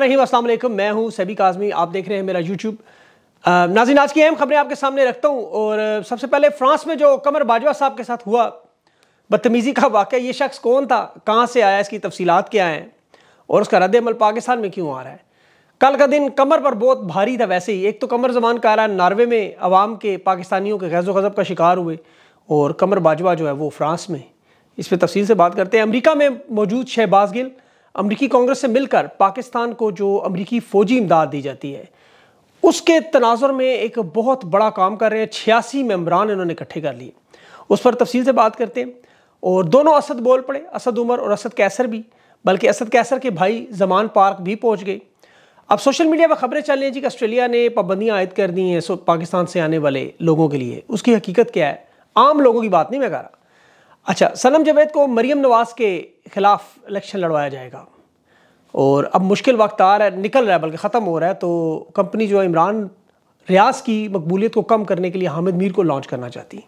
रहीम अस्सलाम मैं हूं सभी काजमी आप देख रहे हैं मेरा यूट्यूब नाजिन आज की अहम खबरें आपके सामने रखता हूं और सबसे पहले फ्रांस में जो कमर बाजवा साहब के साथ हुआ बदतमीज़ी का वाक़ ये शख्स कौन था कहाँ से आया इसकी तफसीत क्या हैं और उसका रद्द पाकिस्तान में क्यों आ रहा है कल का दिन कमर पर बहुत भारी था वैसे ही एक तो कमर जमान कारा नार्वे में आवाम के पाकिस्तानियों के गैज़ गज़ब का शिकार हुए और कमर बाजवा जो है वो फ्रांस में इस पर तफसील से बात करते हैं अमरीका में मौजूद शहबाज गिल अमरीकी कांग्रेस से मिलकर पाकिस्तान को जो अमरीकी फ़ौजी इमदाद दी जाती है उसके तनाजर में एक बहुत बड़ा काम कर रहे हैं छियासी मेम्बरान इन्होंने इकट्ठे कर लिए उस पर तफसील से बात करते हैं और दोनों असद बोल पड़े असद उमर और असद कैसर भी बल्कि असद कैसर के भाई जमान पार्क भी पहुंच गए अब सोशल मीडिया पर खबरें चल रही हैं जी कि ऑस्ट्रेलिया ने पाबंदियाँ आयद कर दी हैं पाकिस्तान से आने वाले लोगों के लिए उसकी हकीकत क्या है आम लोगों की बात नहीं मैं कह रहा अच्छा सनम जवेद को मरीम नवाज़ के ख़िलाफ़ इलेक्शन लड़वाया जाएगा और अब मुश्किल वक्त आ रहा है निकल रहा है बल्कि ख़त्म हो रहा है तो कंपनी जो है इमरान रियाज की मकबूलीत को कम करने के लिए हामिद मीर को लॉन्च करना चाहती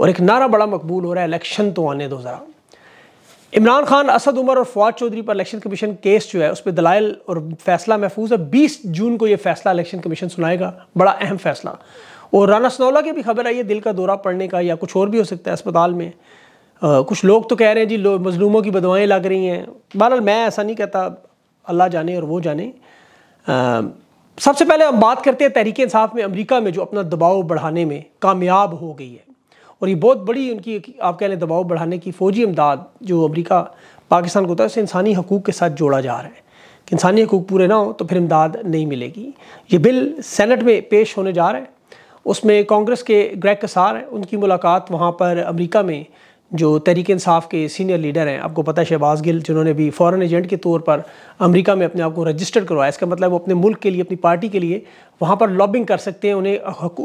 और एक नारा बड़ा मकबूल हो रहा है इलेक्शन तो आने दो ज़रा इमरान खान असद उमर और फवाद चौधरी पर इलेक्शन कमीशन केस जो है उस पर दलाइल और फैसला महफूज है बीस जून को यह फैसला इलेक्शन कमीशन सुनाएगा बड़ा अहम फैसला और राना सनौला की भी खबर आई है दिल का दौरा पड़ने का या कुछ और भी हो सकता है अस्पताल में आ, कुछ लोग तो कह रहे हैं जी मजलूमों की बदवाएँ लग रही हैं बहरहाल मैं ऐसा नहीं कहता अल्लाह जाने और वो जाने आ, सबसे पहले हम बात करते हैं तहरीक इंसाफ में अमरीका में जो अपना दबाव बढ़ाने में कामयाब हो गई है और ये बहुत बड़ी उनकी आप कह लें दबाव बढ़ाने की फ़ौजी इमदाद जो अमरीका पाकिस्तान को होता है उसे इंसानी हकूक़ के साथ जोड़ा जा रहा है कि इंसानी हकूक़ पूरे ना हो तो फिर इमदाद नहीं मिलेगी ये बिल सेनेट में पेश होने जा रहा है उसमें कांग्रेस के ग्रैक कसार हैं उनकी मुलाकात वहाँ पर अमरीका में जो तहरीक इंसाफ के सीनियर लीडर हैं आपको पता है शहबाज गिल जिन्होंने भी फॉरेन एजेंट के तौर पर अमेरिका में अपने आप को रजिस्टर करवाया इसका मतलब वो अपने मुल्क के लिए अपनी पार्टी के लिए वहाँ पर लॉबिंग कर सकते हैं उन्हें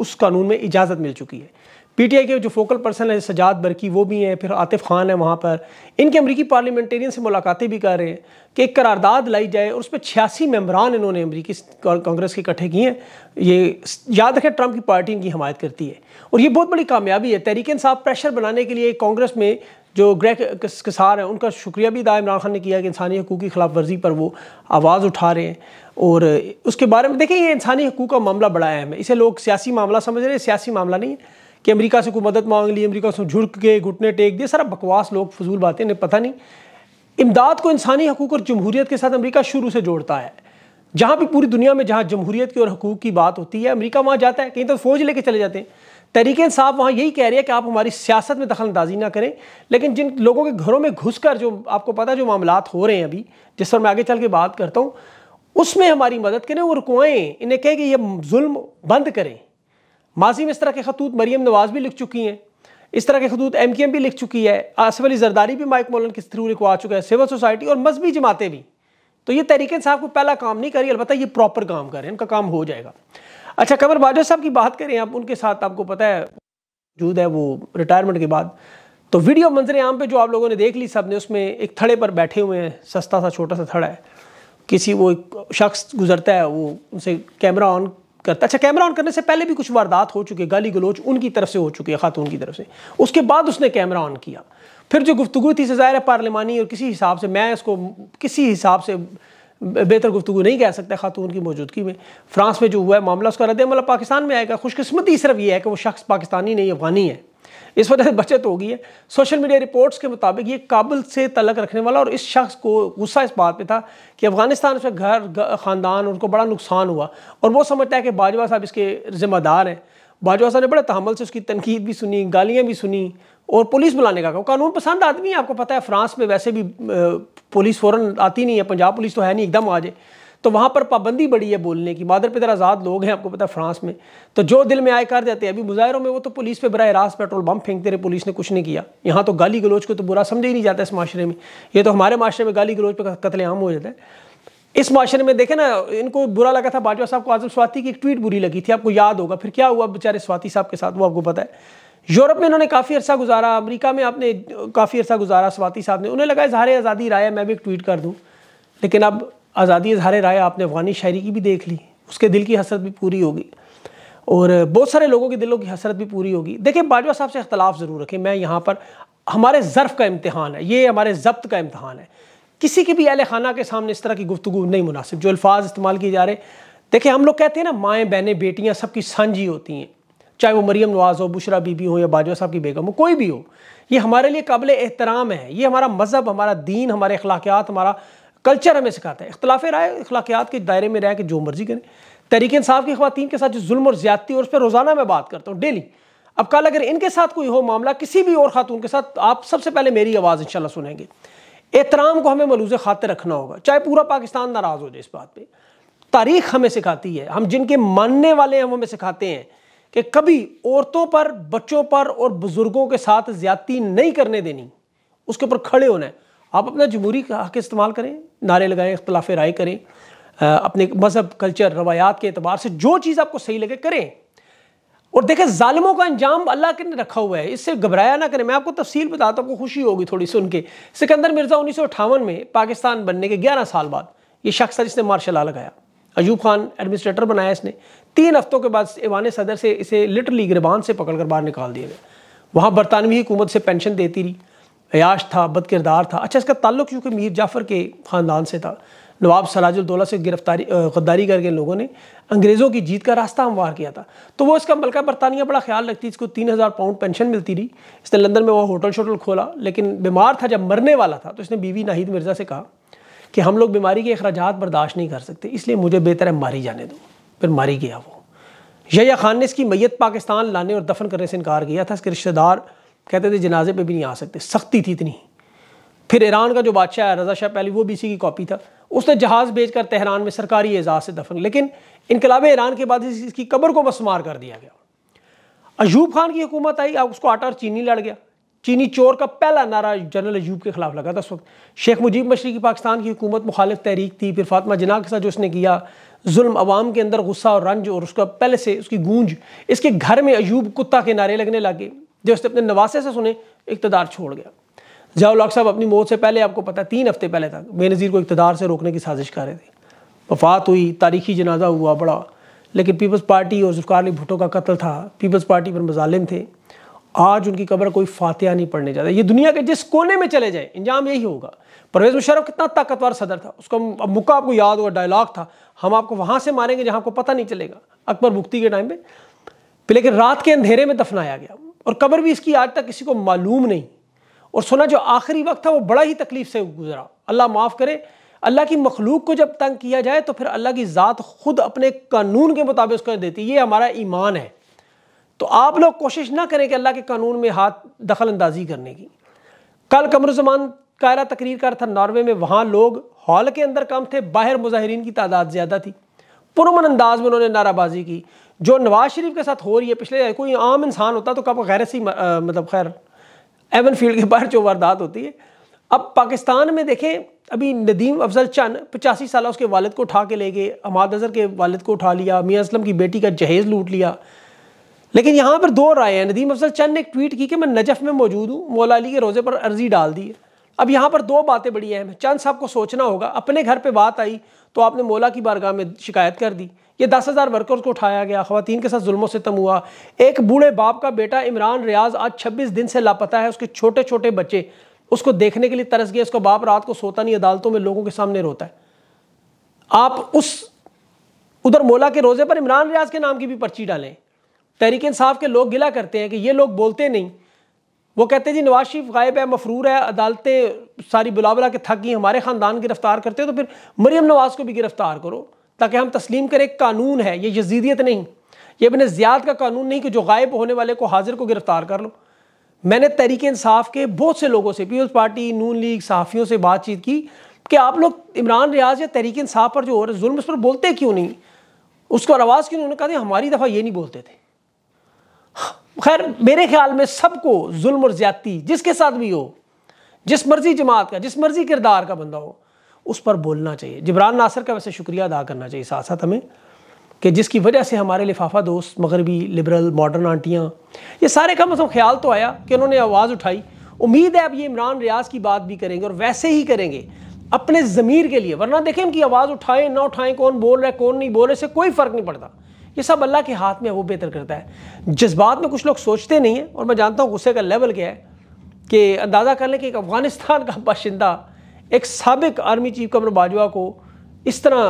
उस कानून में इजाज़त मिल चुकी है पीटीआई के जो फोकल पर्सन है सजाद बरकी वो भी हैं फिर आतिफ खान है वहाँ पर इनके अमरीकी पार्लियामेंटेरियन से मुलाकातें भी कर रहे हैं कि एक करारदाद लाई जाए और उस पर छियासी मेम्बरान इन्होंने अमरीकी कांग्रेस के इकट्ठे किए हैं ये याद रखें ट्रंप की पार्टी इनकी हमायत करती है और ये बहुत बड़ी कामयाबी है तहरीक साहब प्रेशर बनाने के लिए कांग्रेस में जो ग्रह किसार हैं उनका शुक्रिया भी अदा इमरान खान ने किया कि इंसानी हकूक़ की खिलाफ वर्जी पर वो आवाज़ उठा रहे हैं और उसके बारे में देखिए ये इंसानी हकूक़ का मामला बड़ा अहम है इसे लोग सियासी मामला समझ रहे हैं सियासी मामला नहीं है कि अमेरिका से कोई मदद मांग ली अमेरिका से झुड़क के घुटने टेक दिए सारा बकवास लोग फजूल बातें ने पता नहीं इमदाद को इंसानी हकूक और जमहूरीत के साथ अमरीका शुरू से जोड़ता है जहाँ भी पूरी दुनिया में जहाँ जमहूरीत की और हकूक की बात होती है अमरीका वहाँ जाता है कहीं तो फौज लेके चले जाते हैं तरीके साहब वहाँ यही कह रहे हैं कि आप हमारी सियासत में दखल अंदाजी ना करें लेकिन जिन लोगों के घरों में घुस कर जो आपको पता है जो मामला हो रहे हैं अभी जिस पर मैं आगे चल के बात करता हूँ उसमें हमारी मदद करें और रुकवाएं इन्हें कहें कि ये जुल्म बंद करें माजी में इस तरह के खतूत मरीम नवाज भी लिख चुकी हैं इस तरह के खतूत एम के एम भी लिख चुकी है आसफ अली जरदारी भी माइक मोलन के थ्रू लिखवा चुका है सिविल सोसाइटी और मजहबी जमातें भी तो ये तरीके साहब को पहला काम नहीं करी अलबत्त ये प्रॉपर काम करें इनका काम हो जाएगा अच्छा कमर बाजवा साहब की बात करें आप उनके साथ आपको पता है मौजूद है वो रिटायरमेंट के बाद तो वीडियो मंजर आम पे जो आप लोगों ने देख ली सब ने उसमें एक थड़े पर बैठे हुए हैं सस्ता सा छोटा सा थड़ा है किसी वो शख्स गुजरता है वो उनसे कैमरा ऑन करता अच्छा कैमरा ऑन करने से पहले भी कुछ वारदात हो चुकी है गाली गलोच उनकी तरफ से हो चुकी है खातून की तरफ से उसके बाद उसने कैमरा ऑन किया फिर जो गुफ्तु थी सज़ायर पार्लिमानी और किसी हिसाब से मैं इसको किसी हिसाब से बेहतर गुफ्तु नहीं कह सकता खातून की मौजूदगी में फ्रांस में जो हुआ है मामला उसका रद्द पाकिस्तान में आएगा खुशकस्मती सिर्फ ये है कि वो शख्स पाकिस्तानी नहीं अफगानी है इस वजह से बचत हो गई है सोशल मीडिया रिपोर्ट्स के मुताबिक ये काबुल से तलक रखने वाला और इस शख्स को गुस्सा इस बात पे था कि अफगानिस्तान से घर ख़ानदान उनको बड़ा नुकसान हुआ और वो समझता है कि बाजवा साहब इसके ज़िम्मेदार हैं बाजवा साहब ने बड़े तहमल से उसकी तनकीद भी सुनी गालियाँ भी सुनी और पुलिस बुलाने का कानून पसंद आदमी है आपको पता है फ्रांस में वैसे भी पुलिस फ़ौरन आती नहीं है पंजाब पुलिस तो है नहीं एकदम आ जाए तो वहाँ पर पाबंदी बड़ी है बोलने की मादर पितर आज़ाद लोग हैं आपको पता है फ्रांस में तो जो दिल में आए कर देते हैं अभी मुजाहरों में वो तो पुलिस पे बरह रास्त पेट्रोल बम फेंकते रहे पुलिस ने कुछ नहीं किया यहाँ तो गाली गलोच को तो बुरा समझा ही नहीं जाता इस माशरे में ये तो हमारे माशरे में गाली गलोच पर कतलेआम हो जाता है इस माशरे में देखे ना इनको बुरा लगा था बाजवा साहब को आजम स्वाति की एक ट्वीट बुरी लगी थी आपको याद होगा फिर क्या हुआ बेचारे स्वाति साहब के साथ वो आपको पता है यूरोप में इन्होंने काफ़ी अरसा गुजारा अमेरिका में आपने काफ़ी अरसा गुजारा स्वाति साहब ने उन्हें लगा इजहार आज़ादी राय मैं भी एक ट्वीट कर दूँ लेकिन अब आज़ादी इजहार राय आपने अफगानी शायरी की भी देख ली उसके दिल की हसरत भी पूरी होगी और बहुत सारे लोगों के दिलों की हसरत भी पूरी होगी देखिए बाजवा साहब से अख्तलाफ ज़रूर रखें मैं यहाँ पर हमारे ज़र्फ़ का इम्तहान है ये हमारे जब्त का इम्तहान है किसी के भी अहल खाना के सामने इस तरह की गुफ्तु नहीं मुनासिब जो अल्फाज इस्तेमाल किए जा रहे देखिए हम लोग कहते हैं ना माएँ बहनें बेटियाँ सबकी सांझी होती हैं चाहे वो मरीम नवाज़ हो बुशरा बीबी हो या बाजवा साहब की बेगम हो कोई भी हो ये हमारे लिए काबिल एहतराम है ये हमारा मज़हब हमारा दीन हमारे अखलाकियात हमारा कल्चर हमें सिखाता है इख्लाफ राय अखलाकियात के दायरे में रहें कि जो मर्जी करें तरीके इंसाफ की खातन के साथ जो जुल्म और ज्यादती और उस पर रोज़ाना मैं बात करता हूँ डेली अब कल अगर इनके साथ कोई हो मामला किसी भी और खातून के साथ आप सबसे पहले मेरी आवाज़ इंशाल्लाह सुनेंगे एहतराम को हमें मलूज खाते रखना होगा चाहे पूरा पाकिस्तान नाराज़ हो जाए इस बात पर तारीख हमें सिखाती है हम जिनके मानने वाले हैं वो हमें सिखाते हैं कि कभी औरतों पर बच्चों पर और बुज़ुर्गों के साथ ज्यादती नहीं करने देनी उसके ऊपर खड़े होना है आप अपना जमहूरी हक इस्तेमाल करें नारे लगाएं इख्तलाफ राय करें अपने मज़हब कल्चर रवायात के अतबार से जो चीज़ आपको सही लगे करें और देखें ालमों का अंजाम अल्लाह के ने रखा हुआ है इससे घबराया ना करें मैं आपको तफसील बताता तो हूँ खुशी होगी थोड़ी सुन के सिकंदर मिर्ज़ा उन्नीस में पाकिस्तान बनने के ग्यारह साल बाद ये शख्स था जिसने मार्शल आ लगाया अयूब खान एडमिनिस्ट्रेटर बनाया इसने तीन हफ्तों के बाद ईवान सदर से इसे लिटरली गिरबान से पकड़ कर बाहर निकाल दिया गया वहाँ बरतानवी हुकूमत से पेंशन देती रही अयाश था बदकिरदार था अच्छा इसका ताल्लुक क्योंकि मीर जाफ़र के ख़ानदान से था नवाब सराजुलदौला से गिरफ्तारी गद्दारी करके लोगों ने अंग्रेज़ों की जीत का रास्ता हमवार किया था तो वो इसका मलका बरतानिया बड़ा ख्याल रखती इसको तीन हज़ार पाउंड पेंशन मिलती रही इसने लंदन में वो होटल शोटल खोला लेकिन बीमार था जब मरने वाला था तो इसने बीवी नाहिद मिर्ज़ा से कहा कि हम लोग बीमारी के अखराज बर्दाश्त नहीं कर सकते इसलिए मुझे बेहतर है मारी जाने दो फिर मारी गया वो यया खान ने इसकी मैय पाकिस्तान लाने और दफन करने से इनकार किया था इसके रिश्तेदार कहते थे जनाजे पे भी नहीं आ सकते सख्ती थी इतनी फिर ईरान का जो बादशाह है रजा शाह पहले वो भी इसी की कॉपी था उसने जहाज़ भेज कर तेहरान में सरकारी एजाज़ से दफन लेकिन इनकलाब ईरान के बाद इसकी कबर को बसमार कर दिया गया अयूब खान की हुकूमत आई अब उसको आटा और चीनी लड़ गया चीनी चोर का पहला नारा जनरल अयूब के खिलाफ लगा था उस वक्त शेख मुजीब की पाकिस्तान की हुकूमत मुखालिफ तहरीक थी फिर फातमा जना के साथ जो उसने किया जुल्म अवाम के अंदर गुस्सा और रंज और उसका पहले से उसकी गूंज इसके घर में अयूब कुत्ता के नारे लगने लगे जो उसने अपने नवासे से सुने इकतदार छोड़ गया जयाउल साहब अपनी मौत से पहले आपको पता तीन हफ्ते पहले तक बेनज़ीर को इकतदार से रोकने की साजिश कर रहे थे वफात हुई तारीखी जनाजा हुआ बड़ा लेकिन पीपल्स पार्टी और जुल्फ़ार अली भुटो का कत्ल था पीपल्स पार्टी पर मजालिम थे आज उनकी कब्र कोई फातिहा नहीं पढ़ने जाता ये दुनिया के जिस कोने में चले जाए इंजाम यही होगा परवेज़ मुशरफ कितना ताकतवर सदर था उसका अब मुक्का आपको याद हुआ डायलॉग था हम आपको वहाँ से मारेंगे जहाँ आपको पता नहीं चलेगा अकबर मुक्ति के टाइम पर लेकिन रात के अंधेरे में दफनाया गया और कब्र भी इसकी आज तक किसी को मालूम नहीं और सुना जो आखिरी वक्त था वो बड़ा ही तकलीफ से गुजरा अल्लाह माफ़ करे अल्लाह की मखलूक को जब तंग किया जाए तो फिर अल्लाह की ज़ात खुद अपने कानून के मुताबिक उसको देती ये हमारा ईमान है तो आप लोग कोशिश ना करें कि अल्लाह के कानून में हाथ दखल अंदाजी करने की कल कमरुजमान कायरा तकरीर कर था नॉर्वे में वहाँ लोग हॉल के अंदर कम थे बाहर मुजाहरीन की तादाद ज़्यादा थी पुरमन अंदाज में उन्होंने नाराबाजी की जो नवाज शरीफ के साथ हो रही है पिछले कोई आम इंसान होता तो कब गैर सी मतलब खैर एवन फील्ड के बाहर जो वारदात होती है अब पाकिस्तान में देखें अभी नदीम अफजल चंद पचासी साल उसके वालद को उठा के ले गए अमाद अजहर के वालद को उठा लिया मियाँ असलम की बेटी का जहेज़ लूट लिया लेकिन यहाँ पर दो राय हैं नदीम अफजल चंद ने एक ट्वीट की कि मैं नजफ़ में मौजूद हूँ मौला अली के रोज़े पर अर्जी डाल दी है अब यहाँ पर दो बातें बड़ी अहम हैं चंद साहब को सोचना होगा अपने घर पर बात आई तो आपने मौला की बारगाह में शिकायत कर दी ये दस हज़ार वर्कर्स को उठाया गया खातन के साथ जुल्मों से तम हुआ एक बूढ़े बाप का बेटा इमरान रियाज आज छब्बीस दिन से लापता है उसके छोटे छोटे बच्चे उसको देखने के लिए तरस गया उसका बाप रात को सोता नहीं अदालतों में लोगों के सामने रोता है आप उस उधर मोला के रोज़े पर इमरान रियाज के नाम की भी पर्ची डालें तहरीक इंसाफ के लोग गिला करते हैं कि ये लोग बोलते नहीं वो कहते हैं जी नवाज शरीफ गायब है मफरूर है अदालतें सारी बुला के थक गई हमारे ख़ानदान गिरफ्तार करते हैं तो फिर मरियम नवाज को भी गिरफ्तार करो ताकि हम तस्लीम करें कानून है ये यजीदियत नहीं ये अपने ज्यादा का कानून नहीं कि जो गायब होने वाले को हाजिर को गिरफ़्तार कर लो मैंने तहरीक इंसाफ के बहुत से लोगों से पीपल्स पार्टी नून लीग सहाफ़ियों से बातचीत की कि आप लोग इमरान रियाज या तहरीक इंसाफ पर जो हो रहा है जुल्म उस पर बोलते क्यों नहीं उसको आवाज़ क्यों उन्होंने कहा था हमारी दफ़ा ये नहीं बोलते थे खैर मेरे ख्याल में सबको जुल्म और ज़्यादती जिसके साथ भी हो जिस मर्जी जमात का जिस मर्जी किरदार का बंदा हो उस पर बोलना चाहिए जबरान नासर का वैसे शुक्रिया अदा करना चाहिए साथ साथ हमें कि जिसकी वजह से हमारे लिफाफा दोस्त मगरबी लिबरल मॉडर्न आंटियाँ ये सारे का मतलब ख्याल तो आया कि उन्होंने आवाज़ उठाई उम्मीद है अब ये इमरान रियाज की बात भी करेंगे और वैसे ही करेंगे अपने ज़मीर के लिए वरना देखें उनकी आवाज़ उठाएं ना उठाएं कौन बोल रहा है कौन नहीं बोल रहे इससे कोई फ़र्क नहीं पड़ता ये सब अल्लाह के हाथ में वो बेहतर करता है जज्बात में कुछ लोग सोचते नहीं हैं और मैं जानता हूँ गुस्से का लेवल क्या है कि अंदाज़ा कर लें कि एक अफ़गानिस्तान का बाशिंदा एक सबक आर्मी चीफ कमर बाजवा को इस तरह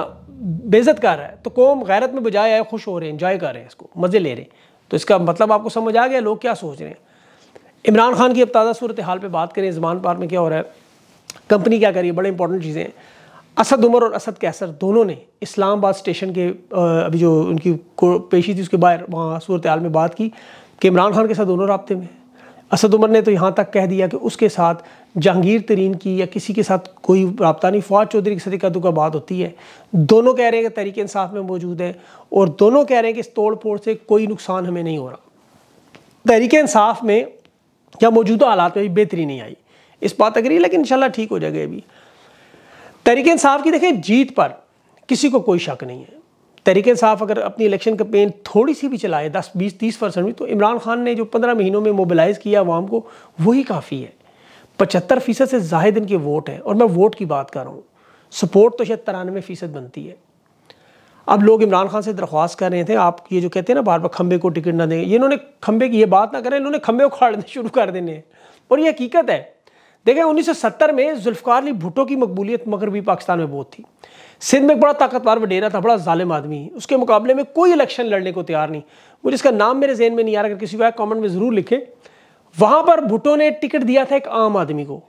बेज़त कर रहा है तो कौम गैरत में बजाय आए खुश हो रहे हैं इंजॉय कर रहे हैं इसको मज़े ले रहे हैं तो इसका मतलब आपको समझ आ गया लोग क्या सोच रहे हैं इमरान खान की अब ताज़ा सूरत हाल पर बात करें जबान पार में क्या हो रहा है कंपनी क्या कर रही है बड़े इंपॉर्टेंट चीज़ें असद उमर और असद कैसर दोनों ने इस्लामाबाद स्टेशन के अभी जो उनकी पेशी थी उसके बाहर वहाँ सूरत हाल में बात की कि इमरान खान के साथ दोनों रबते में असद उमर ने तो यहाँ तक कह दिया कि उसके साथ जहांगीर तरीन की या किसी के साथ कोई रबता नहीं फवाद चौधरी की सदी का बात होती है दोनों कह रहे हैं कि तरीके इंसाफ में मौजूद है और दोनों कह रहे हैं कि इस तोड़ फोड़ से कोई नुकसान हमें नहीं हो रहा तरीके इंसाफ में या मौजूदा हालात में भी बेहतरी नहीं आई इस बात अगरी लेकिन इन ठीक हो जाएगा अभी तरीके इंसाफ की देखें जीत पर किसी को कोई शक नहीं है तरीके साफ अगर अपनी इलेक्शन कंपेन थोड़ी सी भी चलाए दस बीस तीस परसेंट भी तो इमरान खान ने जो पंद्रह महीनों में मोबिलाइज़ किया अवाम को वही काफ़ी है पचहत्तर फ़ीसद से ज़ाहिर इनके वोट हैं और मैं वोट की बात कर रहा हूँ सपोर्ट तो शायद तिरानवे फ़ीसद बनती है अब लोग इमरान खान से दरख्वास्त कर रहे थे आप ये जो कहते हैं ना बार बार खंबे को टिकट ना दें ये इन्होंने खंबे की ये बात ना करें इन्होंने खंबे उखाड़ने शुरू कर देने हैं और ये हकीकत है देखें 1970 में जुल्फकार अली भुट्टो की मकबूलियत मगरबी पाकिस्तान में बहुत थी सिंध में एक बड़ा ताकतवर वडेरा था बड़ा ालिम आदमी उसके मुकाबले में कोई इलेक्शन लड़ने को तैयार नहीं मुझे इसका नाम मेरे जहन में नहीं आ रहा अगर किसी को कॉमेंट में ज़रूर लिखे वहाँ पर भुट्टो ने टिकट दिया था एक आम आदमी को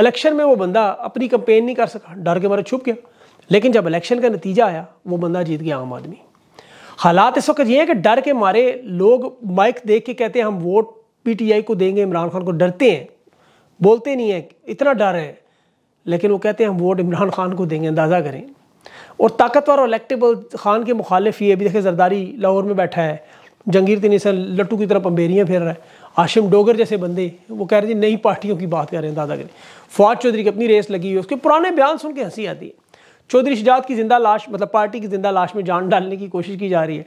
इलेक्शन में वो बंदा अपनी कंपेन नहीं कर सका डर के मारे छुप गया लेकिन जब इलेक्शन का नतीजा आया वो बंदा जीत गया आम आदमी हालात इस वक्त ये हैं कि डर के मारे लोग माइक देख के कहते हैं हम वोट पीटीआई को देंगे इमरान खान को डरते हैं बोलते नहीं हैं इतना डर है लेकिन वो कहते हैं हम वोट इमरान खान को देंगे अंदाज़ा करें और ताकतवर और इलेक्टेबल खान के मुखालिफ ये अभी देखें जरदारी लाहौर में बैठा है जंगीर सर लट्टू की तरह पंबेरियाँ फिर रहा है आशिम डोगर जैसे बंदे वो कह रहे थे नई पार्टियों की बात कर रहे हैं दादा करें फवाद चौधरी की अपनी रेस लगी हुई उसके पुराने बयान सुन के हंसी आती है चौधरी शिजात की जिंदा लाश मतलब पार्टी की जिंदा लाश में जान डालने की कोशिश की जा रही है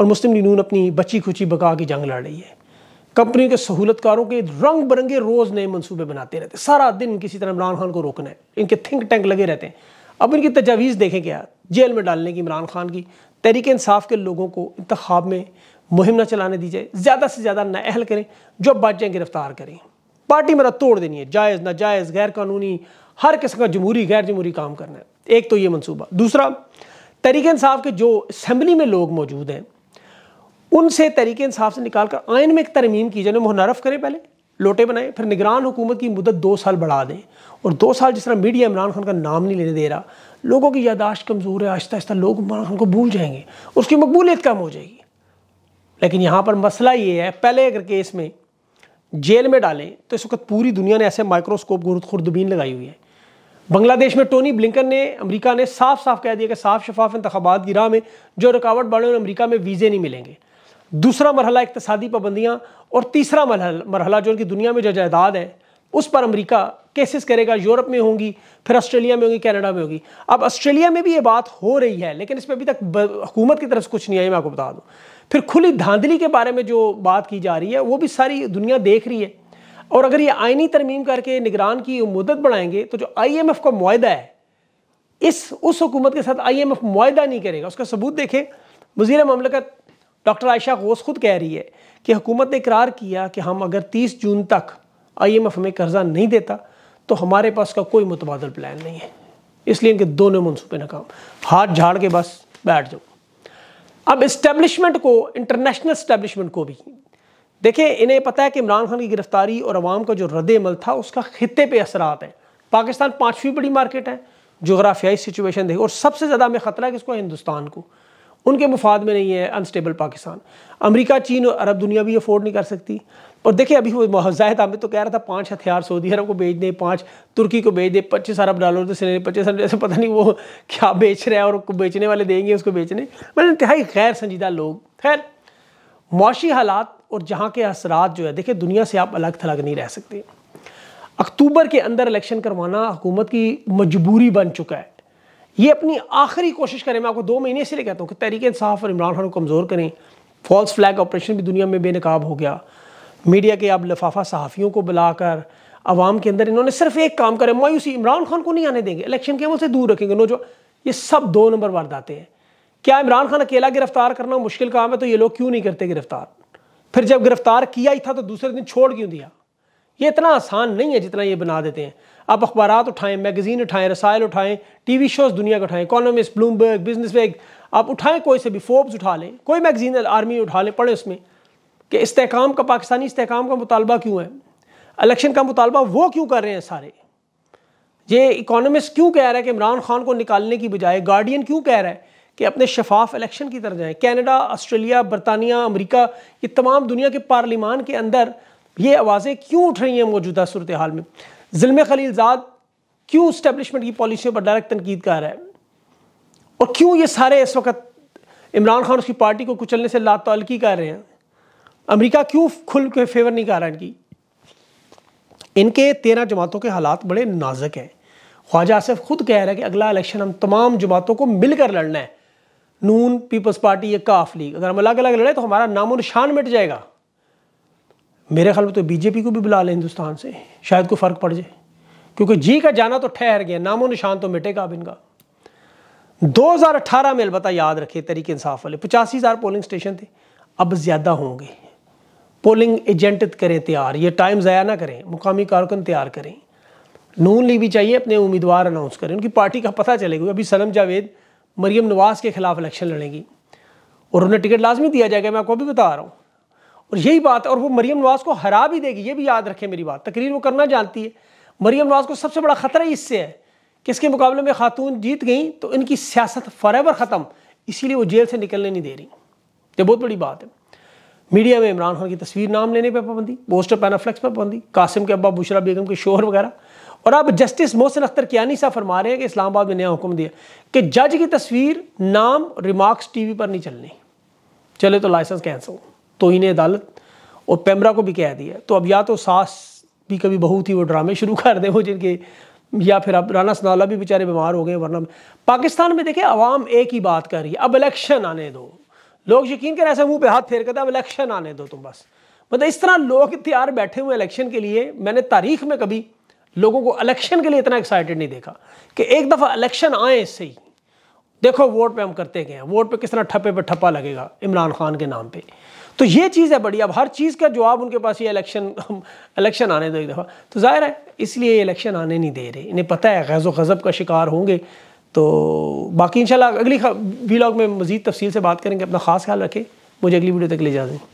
और मुस्लिम नून अपनी बची खुची बका की जंग लड़ रही है कंपनी के सहूलतकारों के रंग बिरंगे रोज नए मनसूबे बनाते रहते सारा दिन किसी तरह इमरान खान को रोकना है इनके थिंक टैंक लगे रहते हैं अब इनकी तजावीज़ देखें क्या जेल में डालने की इमरान खान की तहरीक इंसाफ के लोगों को इंतब में मुहिम ना चलाने दी जाए ज़्यादा से ज़्यादा अहल करें जो बात जाए गिरफ्तार करें पार्टी मेरा तोड़ देनी है जायज़ ना जायज़ गैर कानूनी हर किस्म का जमहूरी गैर जमहूरी काम करना है एक तो ये मनसूबा दूसरा तहरीक इंसाफ के जो असम्बली में लोग मौजूद हैं उनसे तरीके इंसाफ से निकाल कर आयन में एक तरमीम की जाए मुनरफ करें पहले लोटे बनाएं फिर निगरान हुकूमत की मुदत दो साल बढ़ा दें और दो साल जिस तरह मीडिया इमरान खान का नाम नहीं लेने दे रहा लोगों की यादाश्त कमज़ोर है आहिस्ता आहिस्ता लोग इमरान खान को भूल जाएंगे उसकी मकबूलियत कम हो जाएगी लेकिन यहाँ पर मसला ये है पहले अगर केस में जेल में डालें तो इस वक्त पूरी दुनिया ने ऐसे माइक्रोस्कोप खुरदबीन लगाई हुई है बांग्लादेश में टोनी ब्लिंकन ने अमरीका ने साफ साफ कह दिया कि साफ शफाफ इंतबात की राह में जो रुकावट बढ़े उन्हें अमरीका में वीज़े नहीं मिलेंगे दूसरा मरहला इकतसदी पाबंदियाँ और तीसरा मरहला जो उनकी दुनिया में जो जायदाद है उस पर अमरीका केसेस करेगा यूरोप में होंगी फिर ऑस्ट्रेलिया में होंगी कनाडा में होगी अब ऑस्ट्रेलिया में भी ये बात हो रही है लेकिन इस पर अभी तक हुकूमत की तरफ से कुछ नहीं आई मैं आपको बता दूँ फिर खुली धांधली के बारे में जो बात की जा रही है वो भी सारी दुनिया देख रही है और अगर ये आइनी तरमीम करके निगरान की मदद बढ़ाएंगे तो जो आई एम एफ़ का माहा है इस उस हुकूमत के साथ आई एम एफ माहा नहीं करेगा उसका सबूत देखें वजीर ममलकत डॉक्टर आयशा गोस खुद कह रही है कि हुकूमत ने करार किया कि हम अगर 30 जून तक आईएमएफ हमें कर्जा नहीं देता तो हमारे पास का कोई मुतबादल प्लान नहीं है इसलिए इनके दोनों मनसूबे नाकाम हाथ झाड़ के बस बैठ जाओ अब इस्टेब्लिशमेंट को इंटरनेशनल इस्टेब्लिशमेंट को भी देखें इन्हें पता है कि इमरान खान की गिरफ्तारी और आवाम का जो रद्द अमल था उसका खत्े पर असरात है पाकिस्तान पाँचवीं बड़ी मार्केट है जोग्राफियाई सिचुएशन देखो और सबसे ज़्यादा हमें ख़तरा है कि इसको हिंदुस्तान को उनके मुफाद में नहीं है अनस्टेबल पाकिस्तान अमेरिका चीन और अरब दुनिया भी अफोर्ड नहीं कर सकती और देखिए अभी वो जाहिद आमिर तो कह रहा था पाँच हथियार सऊदी अरब को बेच दें पाँच तुर्की को बेच दें पच्चीस अरब डॉलर तो सिने पच्चीस अरब जैसे पता नहीं वो क्या बेच रहे हैं और बेचने वाले देंगे उसको बेचने मतलब इंतहाई गैर संजीदा लोग खैर मुशी हालात और जहाँ के असरात जो है देखिए दुनिया से आप अलग थलग नहीं रह सकते अक्टूबर के अंदर इलेक्शन करवाना हुकूमत की मजबूरी बन चुका है ये अपनी आखिरी कोशिश करें मैं आपको दो महीने से ले कहता हूँ कि तहरीक इंसाफ और इमरान खान को कमज़ोर करें फॉल्स फ्लैग ऑपरेशन भी दुनिया में बेनकाब हो गया मीडिया के अब लफाफा सहाफ़ियों को बुलाकर आवाम के अंदर इन्होंने सिर्फ एक काम करें मायूसी इमरान खान को नहीं आने देंगे इलेक्शन के अमल से दूर रखेंगे नौजवान ये सब दो नंबर वारदाते हैं क्या इमरान खान अकेला गिरफ्तार करना मुश्किल काम है तो ये लोग क्यों नहीं करते गिरफ्तार फिर जब गिरफ्तार किया ही था तो दूसरे दिन छोड़ क्यों दिया ये इतना आसान नहीं है जितना ये बना देते हैं आप अखबार उठाएं मैगज़ीन उठाएं रसायल उठाएं टी वी शोज़ दुनिया का उठाएं इकोनॉमिक ब्लूमबर्ग बिजनेस बैग आप उठाएं कोई से भी फोर्ब्स उठा लें कोई मैगज़ीन आर्मी उठा लें पढ़ें उसमें कि इसकाम का पाकिस्तानी इसकाम का मुतालबा क्यों है इलेक्शन का मुतालबा वो क्यों कर रहे हैं सारे ये इकोनॉमिस्ट क्यों कह रहा है कि इमरान खान को निकालने की बजाय गार्डियन क्यों कह रहा है कि अपने शफाफ इलेक्शन की तरह जाएं कनाडा ऑस्ट्रेलिया बरतानिया अमेरिका ये तमाम दुनिया के पार्लीमान के अंदर ये आवाज़ें क्यों उठ रही हैं मौजूदा सूरत हाल में ज़िल्म खलीलजाद क्यों इस्टेबलिशमेंट की पॉलिसियों पर डायरेक्ट तनकीद कर रहा है और क्यों ये सारे इस वक्त इमरान खान उसकी पार्टी को कुचलने से तल्की कर रहे हैं अमरीका क्यों खुल के फेवर नहीं कर रहा इनकी इनके तेरह जमातों के हालात बड़े नाजुक हैं ख्वाजा आसिफ खुद कह रहा है कि अगला इलेक्शन हम तमाम जमातों को मिलकर लड़ना है नून पीपल्स पार्टी या काफ लीग अगर हम अलग अलग लड़े तो हमारा नामो निशान मिट जाएगा मेरे ख्याल में तो बीजेपी को भी बुला लें हिंदुस्तान से शायद कोई फ़र्क पड़ जाए क्योंकि जी का जाना तो ठहर गया नामो निशान तो मिटेगा अब इनका 2018 में अलबत्त याद रखे तरीके इंसाफ वाले पचासी हज़ार पोलिंग स्टेशन थे अब ज़्यादा होंगे पोलिंग एजेंट करें तैयार ये टाइम ज़ाया ना करें मुकामी कारकुन तैयार करें नून ली भी चाहिए अपने उम्मीदवार अनाउंस करें उनकी पार्टी का पता चलेगा अभी सलम जावेद मरियम नवाज़ के खिलाफ इलेक्शन लड़ेंगी और उन्हें टिकट लाजमी दिया जाएगा मैं आपको अभी बता रहा हूँ और यही बात है और वो मरियम नवाज को हरा भी देगी ये भी याद रखें मेरी बात तकरीर वो करना जानती है मरियम नवाज को सबसे बड़ा ख़तरा इससे है कि इसके मुकाबले में खातून जीत गई तो इनकी सियासत फरेवर ख़त्म इसीलिए वो जेल से निकलने नहीं दे रही ये बहुत बड़ी बात है मीडिया में इमरान खान की तस्वीर नाम लेने पर पाबंदी पोस्टर पैनाफ्लैक्स पर पाबंदी कासिम के अब्बा बुशरा बेगम के शोहर वगैरह और अब जस्टिस मोहसिन अख्तर कियानी साहब फरमा रहे हैं कि इस्लामाबाद में नया हुक्म दिया कि जज की तस्वीर नाम रिमार्क्स टीवी पर नहीं चलने चले तो लाइसेंस कैंसिल इन्हें अदालत और पैमरा को भी कह दिया तो अब या तो सास भी कभी बहू थी वो ड्रामे शुरू कर दें वो जिनके या फिर अब राना सनाला भी बेचारे बीमार हो गए वरना पाकिस्तान में देखे आवाम एक ही बात कर रही है अब इलेक्शन आने दो लोग यकीन करें ऐसे मुंह पे हाथ फेर कर अब इलेक्शन आने दो तुम बस मतलब इस तरह लोग तैयार बैठे हुए इलेक्शन के लिए मैंने तारीख में कभी लोगों को इलेक्शन के लिए इतना एक्साइटेड नहीं देखा कि एक दफ़ा इलेक्शन आए इससे ही देखो वोट पे हम करते गए हैं वोट पे किस तरह ठप्पे पे ठप्पा लगेगा इमरान खान के नाम पे तो ये चीज़ है बड़ी अब हर चीज़ का जवाब उनके पास ये इलेक्शन इलेक्शन आने दो एक दफ़ा तो ज़ाहिर है इसलिए इलेक्शन आने नहीं दे रहे इन्हें पता है गज़ गज़ब का शिकार होंगे तो बाकी इंशाल्लाह अगली वीलॉग में मज़ीद तफसील से बात करेंगे अपना ख़ास ख्याल रखें मुझे अगली वीडियो तक ले जा दें